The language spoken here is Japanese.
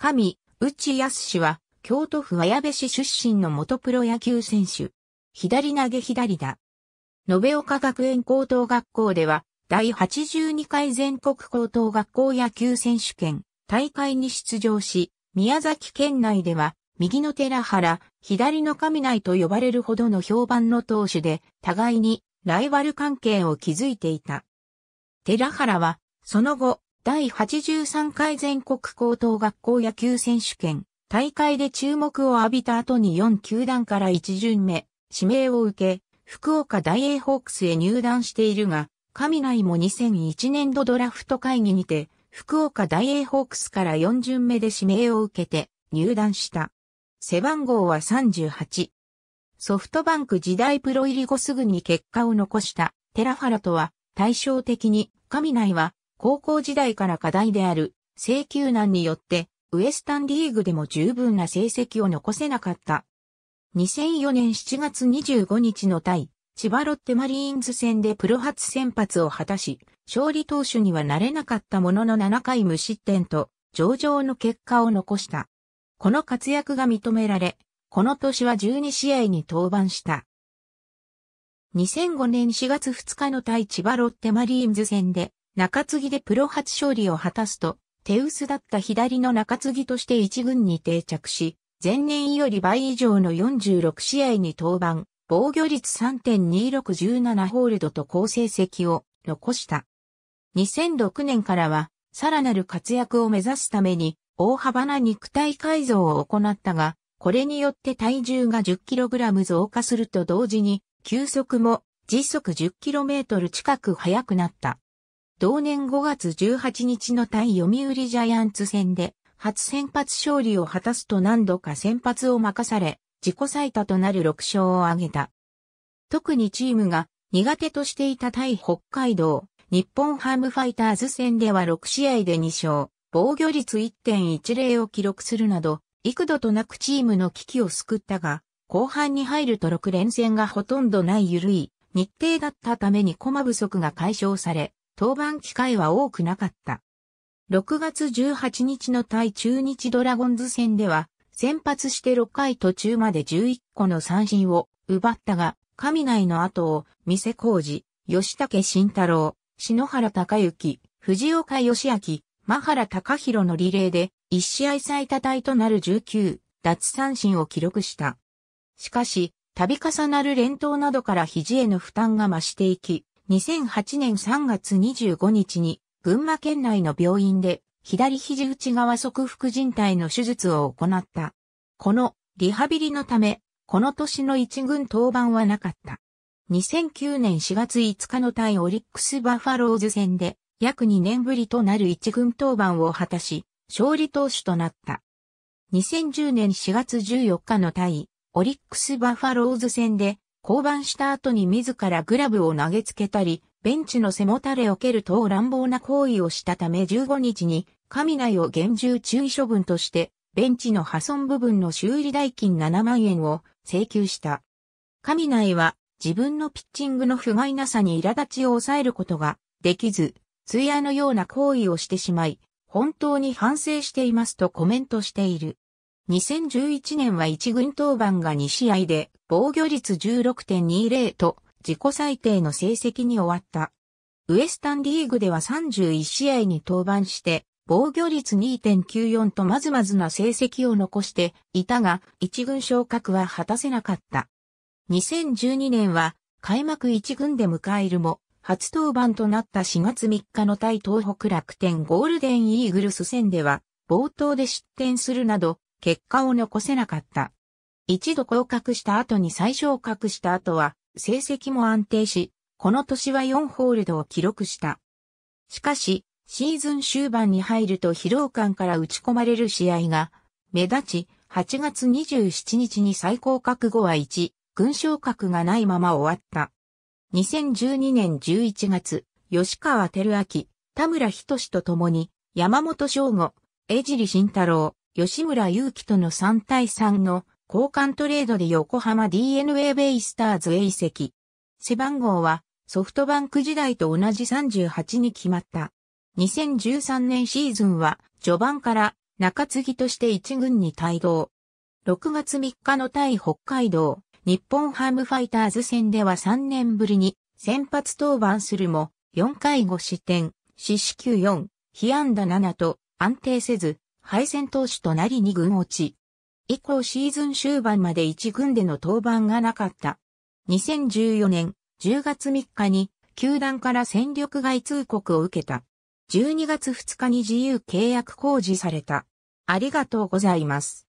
神、内康氏は、京都府綾部市出身の元プロ野球選手。左投げ左だ。延岡学園高等学校では、第82回全国高等学校野球選手権大会に出場し、宮崎県内では、右の寺原、左の神内と呼ばれるほどの評判の投手で、互いにライバル関係を築いていた。寺原は、その後、第83回全国高等学校野球選手権、大会で注目を浴びた後に4球団から1巡目、指名を受け、福岡大英ホークスへ入団しているが、神内も2001年度ドラフト会議にて、福岡大英ホークスから4巡目で指名を受けて入団した。背番号は38。ソフトバンク時代プロ入り後すぐに結果を残したテラファラとは対照的に神内は高校時代から課題である、請求難によって、ウエスタンリーグでも十分な成績を残せなかった。2004年7月25日の対、千葉ロッテマリーンズ戦でプロ初先発を果たし、勝利投手にはなれなかったものの7回無失点と、上々の結果を残した。この活躍が認められ、この年は12試合に登板した。2005年4月2日の対千葉ロッテマリーンズ戦で、中継ぎでプロ初勝利を果たすと、手薄だった左の中継ぎとして一軍に定着し、前年より倍以上の46試合に登板、防御率3.2617ホールドと好成績を残した。2006年からは、さらなる活躍を目指すために、大幅な肉体改造を行ったが、これによって体重が 10kg 増加すると同時に、球速も時速 10km 近く速くなった。同年5月18日の対読売ジャイアンツ戦で、初先発勝利を果たすと何度か先発を任され、自己最多となる6勝を挙げた。特にチームが苦手としていた対北海道、日本ハムファイターズ戦では6試合で2勝、防御率1.10を記録するなど、幾度となくチームの危機を救ったが、後半に入ると6連戦がほとんどない緩い日程だったために駒不足が解消され、登板機会は多くなかった。6月18日の対中日ドラゴンズ戦では、先発して6回途中まで11個の三振を奪ったが、神内の後を、店工事、吉武慎太郎、篠原隆之、藤岡義明、真原隆弘のリレーで、1試合最多タとなる19、奪三振を記録した。しかし、度重なる連投などから肘への負担が増していき、2008年3月25日に群馬県内の病院で左肘内側側副靭帯の手術を行った。このリハビリのため、この年の一軍登板はなかった。2009年4月5日の対オリックスバファローズ戦で約2年ぶりとなる一軍登板を果たし、勝利投手となった。2010年4月14日の対オリックスバファローズ戦で降板した後に自らグラブを投げつけたり、ベンチの背もたれを蹴る等乱暴な行為をしたため15日に、カミナを厳重注意処分として、ベンチの破損部分の修理代金7万円を請求した。カミナは自分のピッチングの不甲斐なさに苛立ちを抑えることができず、通夜のような行為をしてしまい、本当に反省していますとコメントしている。2011年は一軍登板が2試合で防御率16.20と自己最低の成績に終わった。ウエスタンリーグでは31試合に登板して、防御率2.94とまずまずな成績を残していたが、一軍昇格は果たせなかった。2012年は開幕一軍で迎えるも、初登板となった4月3日の対東北楽天ゴールデンイーグルス戦では、冒頭で失点するなど、結果を残せなかった。一度降格した後に再昇格した後は、成績も安定し、この年は4ホールドを記録した。しかし、シーズン終盤に入ると疲労感から打ち込まれる試合が、目立ち、8月27日に最高格後は1、軍昇格がないまま終わった。2012年11月、吉川照明、田村仁と共に、山本翔吾、江尻慎太郎、吉村祐樹との3対3の交換トレードで横浜 DNA ベイスターズへ移籍。背番号はソフトバンク時代と同じ38に決まった。2013年シーズンは序盤から中継ぎとして1軍に帯同。6月3日の対北海道日本ハムファイターズ戦では3年ぶりに先発登板するも4回5失点、四死球4、被安打7と安定せず敗戦投手となり2軍落ち。以降シーズン終盤まで1軍での登板がなかった。2014年10月3日に球団から戦力外通告を受けた。12月2日に自由契約公示された。ありがとうございます。